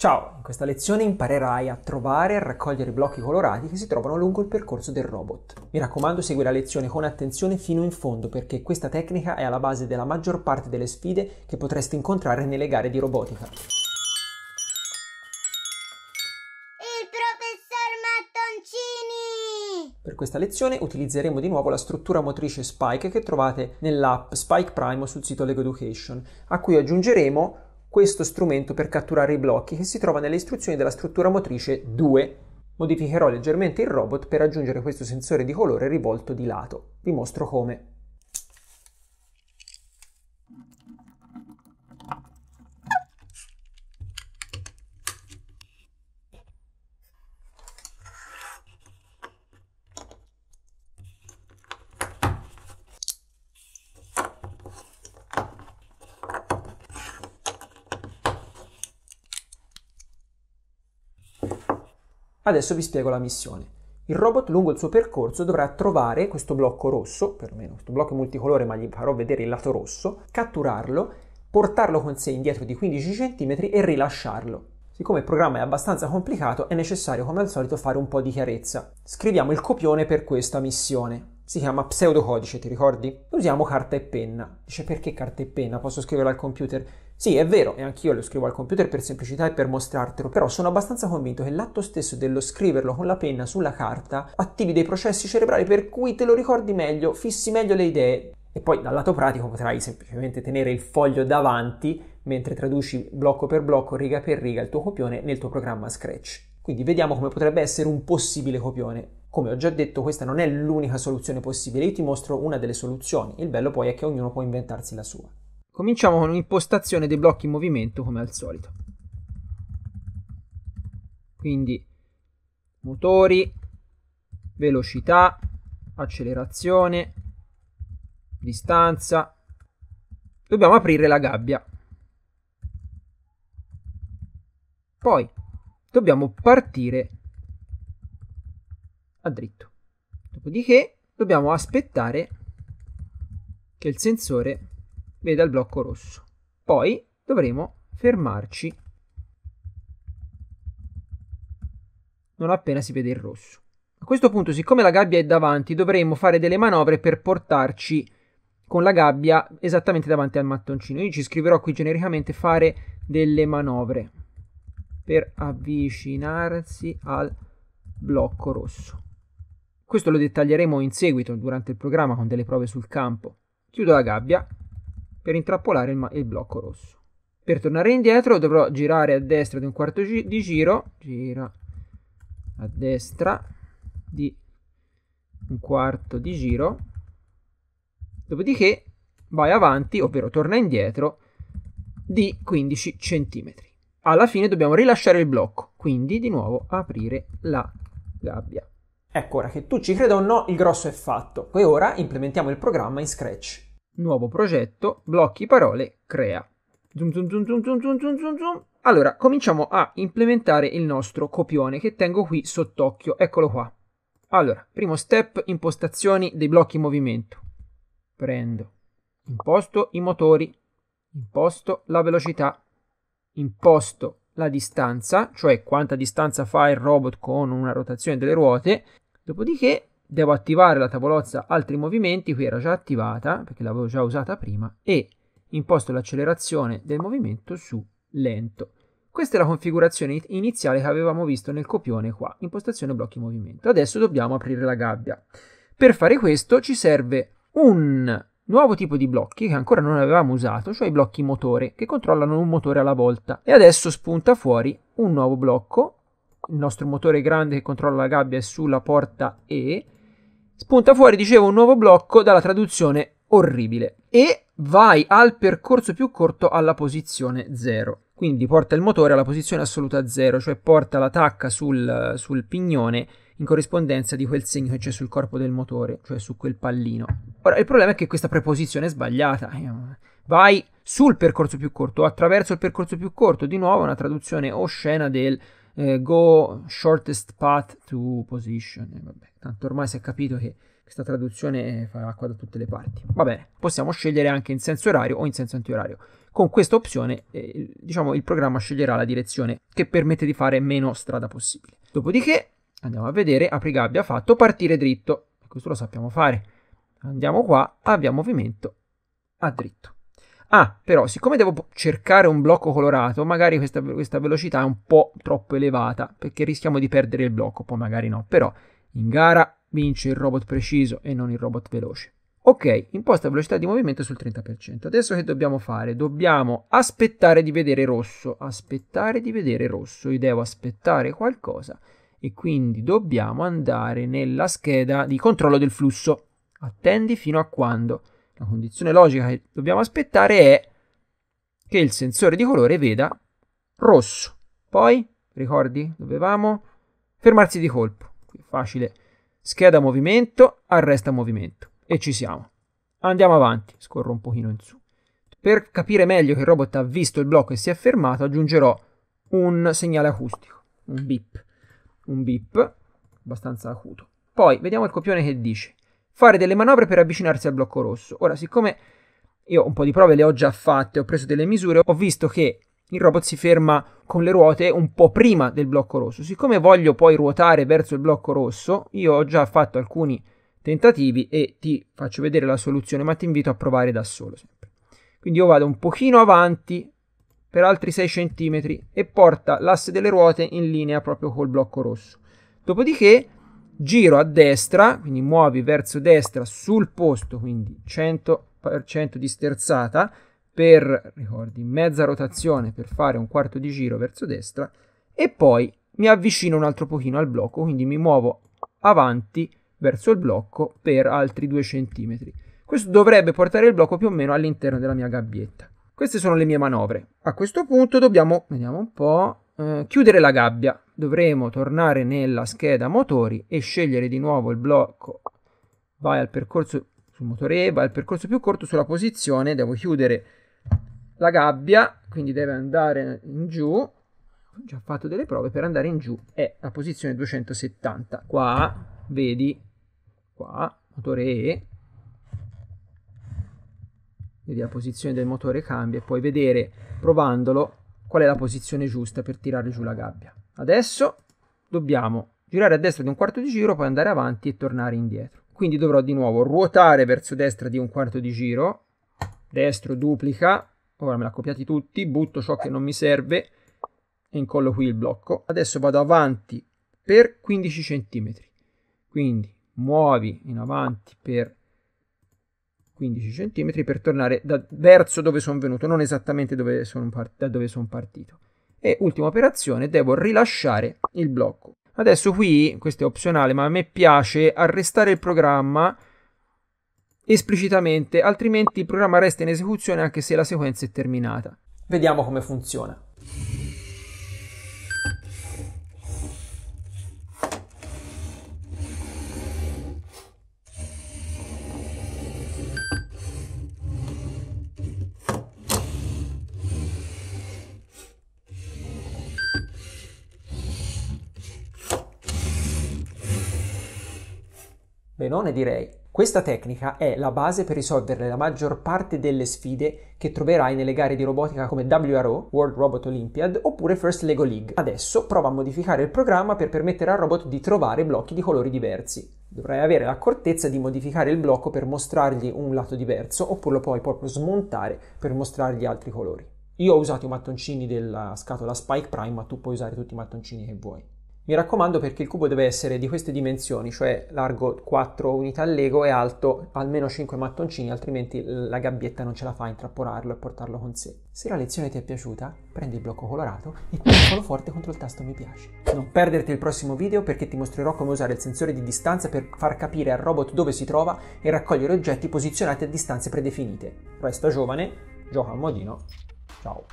Ciao, in questa lezione imparerai a trovare e a raccogliere i blocchi colorati che si trovano lungo il percorso del robot. Mi raccomando, segui la lezione con attenzione fino in fondo perché questa tecnica è alla base della maggior parte delle sfide che potresti incontrare nelle gare di robotica. Il professor Mattoncini! Per questa lezione utilizzeremo di nuovo la struttura motrice Spike che trovate nell'app Spike Primo sul sito Lego Education, a cui aggiungeremo questo strumento per catturare i blocchi che si trova nelle istruzioni della struttura motrice 2. Modificherò leggermente il robot per aggiungere questo sensore di colore rivolto di lato. Vi mostro come. Adesso vi spiego la missione. Il robot lungo il suo percorso dovrà trovare questo blocco rosso, perlomeno questo blocco è multicolore ma gli farò vedere il lato rosso, catturarlo, portarlo con sé indietro di 15 cm e rilasciarlo. Siccome il programma è abbastanza complicato è necessario come al solito fare un po' di chiarezza. Scriviamo il copione per questa missione. Si chiama pseudocodice, ti ricordi? Usiamo carta e penna. Dice perché carta e penna? Posso scriverla al computer? Sì, è vero, e anch'io lo scrivo al computer per semplicità e per mostrartelo, però sono abbastanza convinto che l'atto stesso dello scriverlo con la penna sulla carta attivi dei processi cerebrali per cui te lo ricordi meglio, fissi meglio le idee. E poi dal lato pratico potrai semplicemente tenere il foglio davanti mentre traduci blocco per blocco, riga per riga il tuo copione nel tuo programma Scratch. Quindi vediamo come potrebbe essere un possibile copione. Come ho già detto, questa non è l'unica soluzione possibile, io ti mostro una delle soluzioni, il bello poi è che ognuno può inventarsi la sua. Cominciamo con un'impostazione dei blocchi in movimento come al solito. Quindi motori, velocità, accelerazione, distanza. Dobbiamo aprire la gabbia. Poi dobbiamo partire a dritto. Dopodiché dobbiamo aspettare che il sensore veda il blocco rosso. Poi dovremo fermarci non appena si vede il rosso. A questo punto, siccome la gabbia è davanti, dovremo fare delle manovre per portarci con la gabbia esattamente davanti al mattoncino. Io ci scriverò qui genericamente fare delle manovre per avvicinarsi al blocco rosso. Questo lo dettaglieremo in seguito durante il programma con delle prove sul campo. Chiudo la gabbia per intrappolare il, il blocco rosso. Per tornare indietro dovrò girare a destra di un quarto gi di giro, gira a destra di un quarto di giro, dopodiché vai avanti, ovvero torna indietro, di 15 cm. Alla fine dobbiamo rilasciare il blocco, quindi di nuovo aprire la gabbia. Ecco, ora che tu ci creda o no, il grosso è fatto. E ora implementiamo il programma in Scratch nuovo progetto, blocchi parole, crea. Zoom, zoom, zoom, zoom, zoom, zoom, zoom, zoom, Allora, cominciamo a implementare il nostro copione che tengo qui sott'occhio. Eccolo qua. Allora, primo step, impostazioni dei blocchi in movimento. Prendo, imposto i motori, imposto la velocità, imposto la distanza, cioè quanta distanza fa il robot con una rotazione delle ruote, dopodiché devo attivare la tavolozza altri movimenti, qui era già attivata perché l'avevo già usata prima, e imposto l'accelerazione del movimento su lento. Questa è la configurazione iniziale che avevamo visto nel copione qua, impostazione blocchi movimento. Adesso dobbiamo aprire la gabbia. Per fare questo ci serve un nuovo tipo di blocchi che ancora non avevamo usato, cioè i blocchi motore, che controllano un motore alla volta. E adesso spunta fuori un nuovo blocco, il nostro motore grande che controlla la gabbia è sulla porta E, spunta fuori, dicevo, un nuovo blocco dalla traduzione orribile e vai al percorso più corto alla posizione 0. Quindi porta il motore alla posizione assoluta 0, cioè porta la tacca sul, sul pignone in corrispondenza di quel segno che c'è sul corpo del motore, cioè su quel pallino. Ora, il problema è che questa preposizione è sbagliata. Eh, vai sul percorso più corto, attraverso il percorso più corto, di nuovo una traduzione oscena del eh, go shortest path to position. Eh, vabbè, tanto ormai si è capito che questa traduzione eh, fa acqua da tutte le parti. Va bene, possiamo scegliere anche in senso orario o in senso antiorario. Con questa opzione, eh, diciamo, il programma sceglierà la direzione che permette di fare meno strada possibile. Dopodiché andiamo a vedere, apri gabbia fatto, partire dritto. Questo lo sappiamo fare. Andiamo qua, abbiamo movimento a dritto. Ah, però, siccome devo cercare un blocco colorato, magari questa, questa velocità è un po' troppo elevata, perché rischiamo di perdere il blocco, poi magari no. Però, in gara vince il robot preciso e non il robot veloce. Ok, imposta velocità di movimento sul 30%. Adesso che dobbiamo fare? Dobbiamo aspettare di vedere rosso. Aspettare di vedere rosso. Io devo aspettare qualcosa e quindi dobbiamo andare nella scheda di controllo del flusso. Attendi fino a quando. La condizione logica che dobbiamo aspettare è che il sensore di colore veda rosso. Poi, ricordi, dovevamo fermarsi di colpo. facile. Scheda movimento, arresta movimento. E ci siamo. Andiamo avanti, scorro un pochino in su. Per capire meglio che il robot ha visto il blocco e si è fermato, aggiungerò un segnale acustico, un beep. un beep abbastanza acuto. Poi vediamo il copione che dice fare delle manovre per avvicinarsi al blocco rosso. Ora, siccome io un po' di prove le ho già fatte, ho preso delle misure, ho visto che il robot si ferma con le ruote un po' prima del blocco rosso. Siccome voglio poi ruotare verso il blocco rosso, io ho già fatto alcuni tentativi e ti faccio vedere la soluzione, ma ti invito a provare da solo sempre. Quindi io vado un pochino avanti per altri 6 cm e porta l'asse delle ruote in linea proprio col blocco rosso. Dopodiché giro a destra, quindi muovi verso destra sul posto, quindi 100% di sterzata per, ricordi, mezza rotazione per fare un quarto di giro verso destra e poi mi avvicino un altro pochino al blocco, quindi mi muovo avanti verso il blocco per altri 2 cm. Questo dovrebbe portare il blocco più o meno all'interno della mia gabbietta. Queste sono le mie manovre. A questo punto dobbiamo, vediamo un po', eh, chiudere la gabbia dovremo tornare nella scheda motori e scegliere di nuovo il blocco vai al percorso sul motore E, vai al percorso più corto sulla posizione, devo chiudere la gabbia, quindi deve andare in giù, ho già fatto delle prove, per andare in giù è la posizione 270, qua, vedi, qua, motore E, vedi la posizione del motore cambia e puoi vedere, provandolo, qual è la posizione giusta per tirare giù la gabbia. Adesso dobbiamo girare a destra di un quarto di giro, poi andare avanti e tornare indietro. Quindi dovrò di nuovo ruotare verso destra di un quarto di giro, destro duplica, ora me l'ha copiati tutti, butto ciò che non mi serve e incollo qui il blocco. Adesso vado avanti per 15 cm, quindi muovi in avanti per 15 cm per tornare da, verso dove sono venuto, non esattamente dove son da dove sono partito e ultima operazione devo rilasciare il blocco. Adesso qui, questo è opzionale, ma a me piace arrestare il programma esplicitamente, altrimenti il programma resta in esecuzione anche se la sequenza è terminata. Vediamo come funziona. Lenone direi. Questa tecnica è la base per risolvere la maggior parte delle sfide che troverai nelle gare di robotica come WRO, World Robot Olympiad, oppure First Lego League. Adesso prova a modificare il programma per permettere al robot di trovare blocchi di colori diversi. Dovrai avere l'accortezza di modificare il blocco per mostrargli un lato diverso, oppure lo puoi proprio smontare per mostrargli altri colori. Io ho usato i mattoncini della scatola Spike Prime, ma tu puoi usare tutti i mattoncini che vuoi. Mi raccomando perché il cubo deve essere di queste dimensioni, cioè largo 4 unità Lego e alto almeno 5 mattoncini, altrimenti la gabbietta non ce la fa a intrappolarlo e portarlo con sé. Se la lezione ti è piaciuta, prendi il blocco colorato e piccolo forte contro il tasto mi piace. Non perderti il prossimo video perché ti mostrerò come usare il sensore di distanza per far capire al robot dove si trova e raccogliere oggetti posizionati a distanze predefinite. Resta giovane, gioca al modino, ciao!